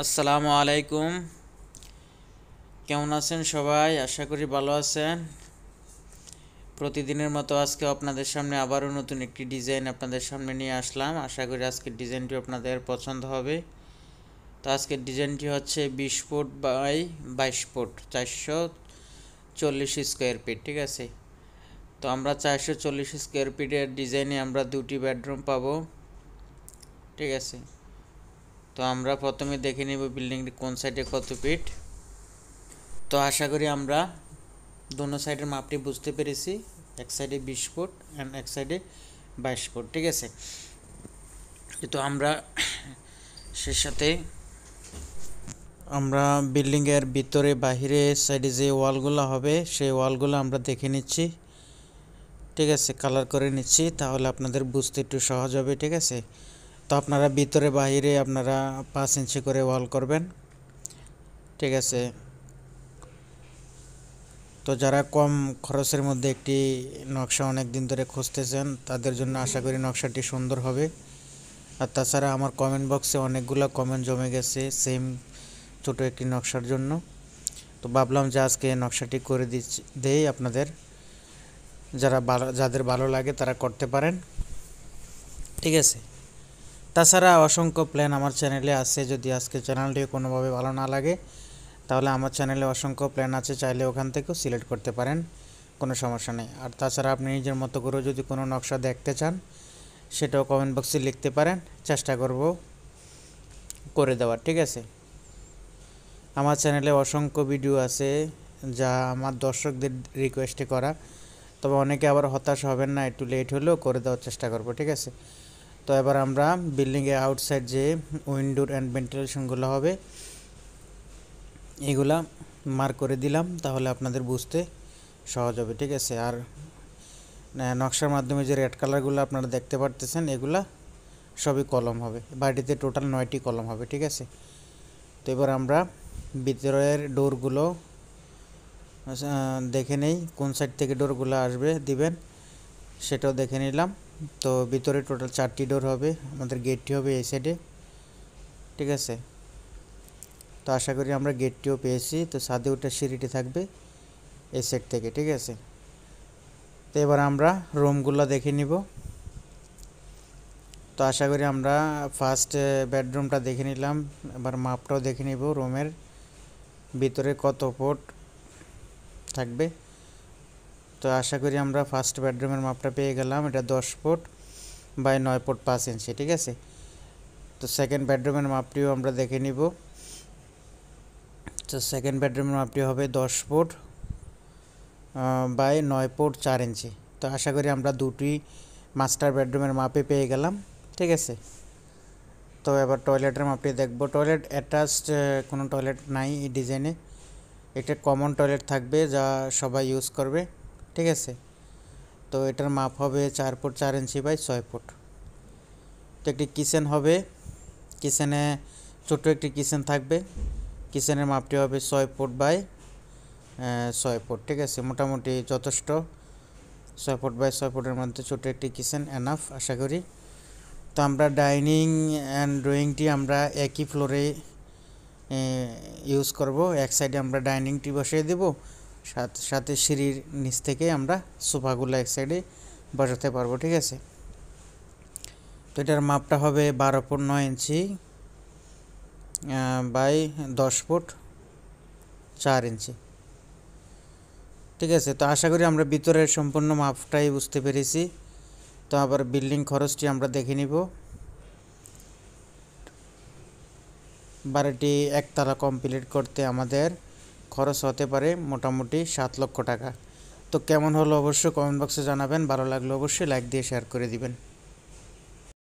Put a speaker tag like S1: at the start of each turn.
S1: আসসালামু আলাইকুম কেমন আছেন সবাই আশা করি ভালো আছেন প্রতিদিনের মতো আজকে আপনাদের সামনে আবারও নতুন একটি ডিজাইন আপনাদের সামনে নিয়ে আসলাম আশা করি আজকের ডিজাইনটি আপনাদের পছন্দ হবে তো আজকের ডিজাইনটি হচ্ছে বিশ ফুট বাই বাইশ ফুট চারশো চল্লিশ স্কোয়ার ফিট ঠিক আছে তো আমরা চারশো চল্লিশ স্কোয়ার ফিটের ডিজাইনে আমরা দুটি বেডরুম পাবো ঠিক আছে তো আমরা প্রথমে দেখে নেব বিল্ডিংটি কোন সাইডে কত ফিট তো আশা করি আমরা দোনো সাইডের মাপটি বুঝতে পেরেছি এক সাইডে বিশ ফুট অ্যান্ড এক সাইডে বাইশ ফুট ঠিক আছে তো আমরা সে সাথে আমরা বিল্ডিংয়ের ভিতরে বাহিরে সাইডে যে ওয়ালগুলো হবে সেই ওয়ালগুলো আমরা দেখে নিচ্ছি ঠিক আছে কালার করে নিচ্ছি তাহলে আপনাদের বুঝতে একটু সহজ হবে ঠিক আছে তো আপনারা ভিতরে বাহিরে আপনারা পাঁচ ইঞ্চি করে ওয়াল করবেন ঠিক আছে তো যারা কম খরচের মধ্যে একটি নকশা অনেক দিন ধরে খুঁজতেছেন তাদের জন্য আশা করি নকশাটি সুন্দর হবে আর তাছাড়া আমার কমেন্ট বক্সে অনেকগুলো কমেন্ট জমে গেছে সেম ছোটো একটি নকশার জন্য তো ভাবলাম যে আজকে নকশাটি করে দিচ্ছি দেই আপনাদের যারা যাদের ভালো লাগে তারা করতে পারেন ঠিক আছে তাছাড়া অসংখ্য প্ল্যান আমার চ্যানেলে আছে যদি আজকে চ্যানেলটি কোনোভাবে ভালো না লাগে তাহলে আমার চ্যানেলে অসংখ্য প্ল্যান আছে চাইলে ওখান থেকেও সিলেক্ট করতে পারেন কোনো সমস্যা নেই আর তাছাড়া আপনি নিজের মতো করেও যদি কোনো নকশা দেখতে চান সেটাও কমেন্ট বক্সে লিখতে পারেন চেষ্টা করব করে দেওয়ার ঠিক আছে আমার চ্যানেলে অসংখ্য ভিডিও আছে যা আমার দর্শকদের রিকোয়েস্টে করা তবে অনেকে আবার হতাশ হবেন না একটু লেট হলেও করে দেওয়ার চেষ্টা করব ঠিক আছে তো এবার আমরা বিল্ডিংয়ের আউটসাইড যে উইন্ডোর অ্যান্ড ভেন্টিলেশনগুলো হবে এগুলা মার্ক করে দিলাম তাহলে আপনাদের বুঝতে সহজ হবে ঠিক আছে আর নকশার মাধ্যমে যে রেড কালারগুলো আপনারা দেখতে পারতেছেন এগুলা সবই কলম হবে বাড়িতে টোটাল নয়টি কলম হবে ঠিক আছে তো এবার আমরা ভিতরের ডোরগুলো আচ্ছা, দেখে নেই কোন সাইড থেকে ডোরগুলো আসবে দিবেন সেটাও দেখে নিলাম তো ভিতরে টোটাল চারটি ডোর হবে আমাদের গেটটি হবে এই সাইডে ঠিক আছে তো আশা করি আমরা গেটটিও পেয়েছি তো সাদে ওটা সিঁড়িটি থাকবে এই সাইড থেকে ঠিক আছে তো এবার আমরা রুমগুলো দেখে নিব তো আশা করি আমরা ফার্স্ট বেডরুমটা দেখে নিলাম এবার মাপটাও দেখে নিব রুমের ভিতরে কত ফোট থাকবে তো আশা করি আমরা ফার্স্ট বেডরুমের মাপটা পেয়ে গেলাম এটা দশ ফুট বাই নয় ফুট পাঁচ ইঞ্চি ঠিক আছে তো সেকেন্ড বেডরুমের মাপটিও আমরা দেখে নিব তো সেকেন্ড বেডরুমের মাপটি হবে দশ ফুট বাই নয় ফুট চার ইঞ্চি তো আশা করি আমরা দুটি মাস্টার বেডরুমের মাপে পেয়ে গেলাম ঠিক আছে তো এবার টয়লেটের মাপটি দেখব টয়লেট অ্যাটাচড কোনো টয়লেট নাই এই ডিজাইনে এটা কমন টয়লেট থাকবে যা সবাই ইউজ করবে ঠিক আছে তো এটার মাপ হবে চার ফুট চার ইঞ্চি বাই ছয় ফুট তো একটি কিচেন হবে কিচেনে ছোট্ট একটি কিচেন থাকবে কিচেনের মাপটি হবে ছয় ফুট বাই ছয় ফুট ঠিক আছে মোটামুটি যথেষ্ট ছয় ফুট বাই ছয় ফুটের মধ্যে ছোট একটি কিচেন এনাফ আশা করি তো আমরা ডাইনিং অ্যান্ড ড্রয়িংটি আমরা একই ফ্লোরে ইউজ করব এক সাইডে আমরা ডাইনিংটি বসিয়ে দেবো সাথে সিঁড়ির নিচ থেকে আমরা সোফাগুলো এক সাইডে বসাতে পারবো ঠিক আছে তো এটার মাপটা হবে বারো ফুট নয় ইঞ্চি বাই দশ ফুট চার ইঞ্চি ঠিক আছে তো আশা করি আমরা ভিতরের সম্পূর্ণ মাপটাই বুঝতে পেরেছি তো আবার বিল্ডিং খরচটি আমরা দেখে নিব বাড়িটি একতলা কমপ্লিট করতে আমাদের খরচ হতে পারে মোটামুটি সাত লক্ষ টাকা তো কেমন হলো অবশ্যই কমেন্ট বক্সে জানাবেন ভালো লাগলে অবশ্যই লাইক দিয়ে শেয়ার করে দিবেন